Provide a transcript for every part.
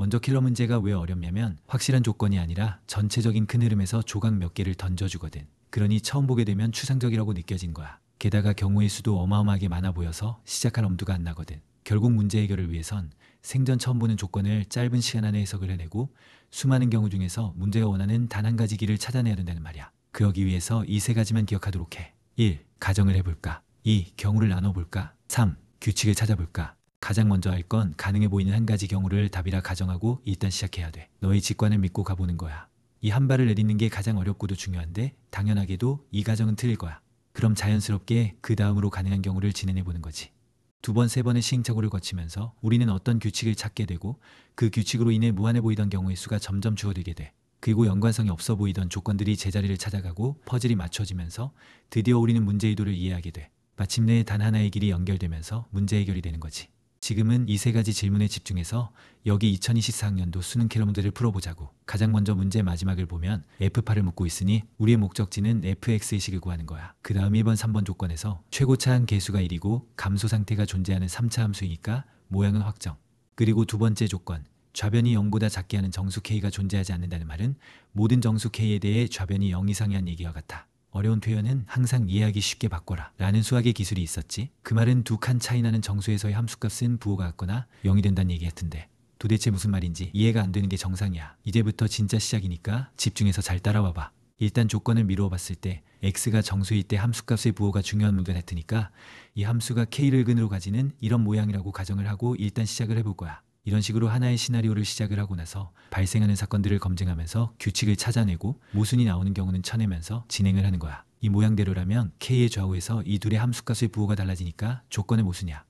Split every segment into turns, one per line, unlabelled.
먼저 킬러 문제가 왜 어렵냐면 확실한 조건이 아니라 전체적인 큰 흐름에서 조각 몇 개를 던져주거든. 그러니 처음 보게 되면 추상적이라고 느껴진 거야. 게다가 경우의 수도 어마어마하게 많아 보여서 시작할 엄두가 안 나거든. 결국 문제 해결을 위해선 생전 처음 보는 조건을 짧은 시간 안에 해석을 해내고 수많은 경우 중에서 문제가 원하는 단 한 가지 길을 찾아내야 된다는 말이야. 그러기 위해서 이 세 가지만 기억하도록 해. 1. 가정을 해볼까? 2. 경우를 나눠볼까? 3. 규칙을 찾아볼까? 가장 먼저 할 건 가능해 보이는 한 가지 경우를 답이라 가정하고 일단 시작해야 돼. 너의 직관을 믿고 가보는 거야. 이 한 발을 내딛는 게 가장 어렵고도 중요한데 당연하게도 이 가정은 틀릴 거야. 그럼 자연스럽게 그 다음으로 가능한 경우를 진행해 보는 거지. 두 번, 세 번의 시행착오를 거치면서 우리는 어떤 규칙을 찾게 되고 그 규칙으로 인해 무한해 보이던 경우의 수가 점점 줄어들게 돼. 그리고 연관성이 없어 보이던 조건들이 제자리를 찾아가고 퍼즐이 맞춰지면서 드디어 우리는 문제의도를 이해하게 돼. 마침내 단 하나의 길이 연결되면서 문제 해결이 되는 거지. 지금은 이 세 가지 질문에 집중해서 여기 2024학년도 수능 캐러들을 풀어보자고. 가장 먼저 문제 마지막을 보면 F8을 묻고 있으니 우리의 목적지는 FX의식을 구하는 거야. 그 다음 1번, 3번 조건에서 최고차항 개수가 1이고 감소 상태가 존재하는 3차 함수이니까 모양은 확정. 그리고 두 번째 조건, 좌변이 0보다 작게 하는 정수 K가 존재하지 않는다는 말은 모든 정수 K에 대해 좌변이 0 이상이 란 얘기와 같아. 어려운 표현은 항상 이해하기 쉽게 바꿔라 라는 수학의 기술이 있었지 그 말은 두 칸 차이 나는 정수에서의 함수값은 부호가 같거나 0이 된다는 얘기 같은데 도대체 무슨 말인지 이해가 안 되는 게 정상이야 이제부터 진짜 시작이니까 집중해서 잘 따라와 봐 일단 조건을 미루어 봤을 때 x가 정수일 때 함수값의 부호가 중요한 문제가 으니까이 함수가 k를 근으로 가지는 이런 모양이라고 가정을 하고 일단 시작을 해볼 거야 이런 식으로 하나의 시나리오를 시작을 하고 나서 발생하는 사건들을 검증하면서 규칙을 찾아내고 모순이 나오는 경우는 쳐내면서 진행을 하는 거야. 이 모양대로라면 K의 좌우에서 이 둘의 함수값의 부호가 달라지니까 조건의 모순이야.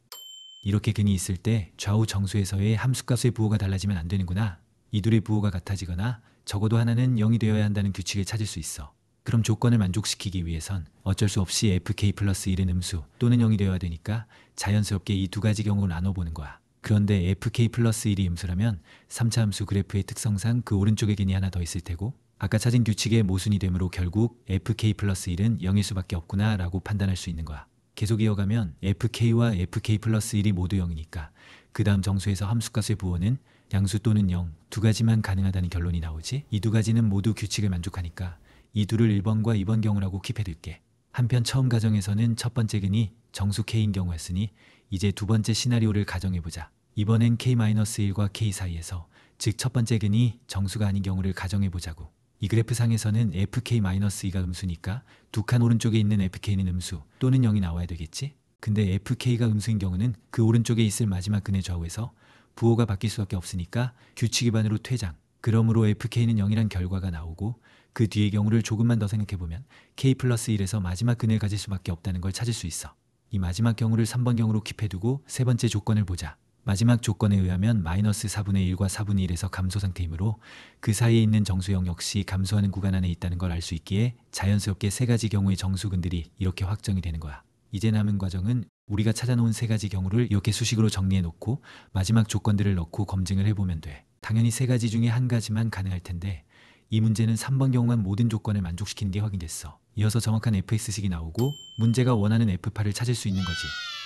이렇게 근이 있을 때 좌우 정수에서의 함수값의 부호가 달라지면 안 되는구나. 이 둘의 부호가 같아지거나 적어도 하나는 0이 되어야 한다는 규칙을 찾을 수 있어. 그럼 조건을 만족시키기 위해선 어쩔 수 없이 fk 플러스 1은 음수 또는 0이 되어야 되니까 자연스럽게 이 두 가지 경우를 나눠보는 거야. 그런데 FK 플러스 1이 음수라면 3차 함수 그래프의 특성상 그 오른쪽에 균이 하나 더 있을 테고 아까 찾은 규칙의 모순이 되므로 결국 FK 플러스 1은 0일 수밖에 없구나 라고 판단할 수 있는 거야. 계속 이어가면 FK와 FK 플러스 1이 모두 0이니까 그 다음 정수에서 함수값의 부호는 양수 또는 0, 두 가지만 가능하다는 결론이 나오지 이 두 가지는 모두 규칙을 만족하니까 이 둘을 1번과 2번 경우라고 킵해둘게. 한편 처음 가정에서는 첫 번째 근이 정수 K인 경우 였으니 이제 두 번째 시나리오를 가정해보자. 이번엔 K-1과 K 사이에서 즉 첫 번째 근이 정수가 아닌 경우를 가정해보자고. 이 그래프 상에서는 FK-2가 음수니까 두 칸 오른쪽에 있는 FK는 음수 또는 0이 나와야 되겠지? 근데 FK가 음수인 경우는 그 오른쪽에 있을 마지막 근의 좌우에서 부호가 바뀔 수밖에 없으니까 규칙 위반으로 퇴장. 그러므로 FK는 0이란 결과가 나오고 그 뒤의 경우를 조금만 더 생각해보면 K 플러스 1에서 마지막 근을 가질 수밖에 없다는 걸 찾을 수 있어. 이 마지막 경우를 3번 경우로 킵해두고 세 번째 조건을 보자. 마지막 조건에 의하면 마이너스 4분의 1과 4분의 1에서 감소 상태이므로 그 사이에 있는 정수형 역시 감소하는 구간 안에 있다는 걸 알 수 있기에 자연스럽게 세 가지 경우의 정수근들이 이렇게 확정이 되는 거야. 이제 남은 과정은 우리가 찾아놓은 세 가지 경우를 이렇게 수식으로 정리해 놓고 마지막 조건들을 넣고 검증을 해보면 돼. 당연히 세 가지 중에 한 가지만 가능할 텐데 이 문제는 3번 경우만 모든 조건을 만족시킨 게 확인됐어. 이어서 정확한 FX식이 나오고 문제가 원하는 f 8을 찾을 수 있는 거지.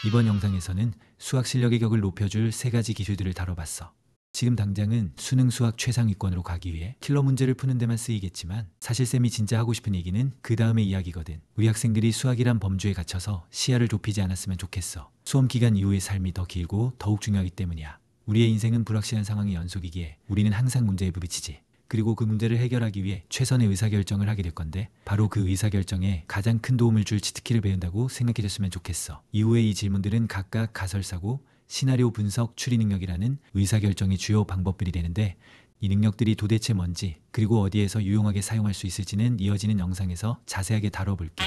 이번 영상에서는 수학 실력의 격을 높여줄 세 가지 기술들을 다뤄봤어. 지금 당장은 수능 수학 최상위권으로 가기 위해 킬러 문제를 푸는 데만 쓰이겠지만 사실 쌤이 진짜 하고 싶은 얘기는 그 다음의 이야기거든. 우리 학생들이 수학이란 범주에 갇혀서 시야를 좁히지 않았으면 좋겠어. 수험 기간 이후의 삶이 더 길고 더욱 중요하기 때문이야. 우리의 인생은 불확실한 상황의 연속이기에 우리는 항상 문제에 부딪히지. 그리고 그 문제를 해결하기 위해 최선의 의사결정을 하게 될 건데 바로 그 의사결정에 가장 큰 도움을 줄 치트키를 배운다고 생각해 줬으면 좋겠어. 이후에이 질문들은 각각 가설사고 시나리오 분석 추리 능력이라는 의사결정의 주요 방법들이 되는데 이 능력들이 도대체 뭔지 그리고 어디에서 유용하게 사용할 수 있을지는 이어지는 영상에서 자세하게 다뤄볼게.